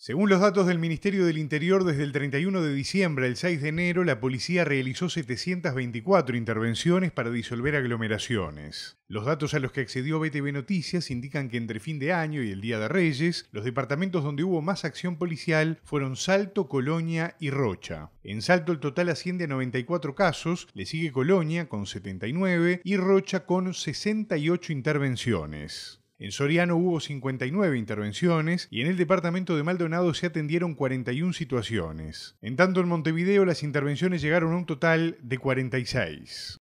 Según los datos del Ministerio del Interior, desde el 31 de diciembre al 6 de enero, la policía realizó 724 intervenciones para disolver aglomeraciones. Los datos a los que accedió BTV Noticias indican que entre fin de año y el Día de Reyes, los departamentos donde hubo más acción policial fueron Salto, Colonia y Rocha. En Salto el total asciende a 94 casos, le sigue Colonia con 79 y Rocha con 68 intervenciones. En Soriano hubo 59 intervenciones y en el departamento de Maldonado se atendieron 41 situaciones. En tanto, en Montevideo las intervenciones llegaron a un total de 46.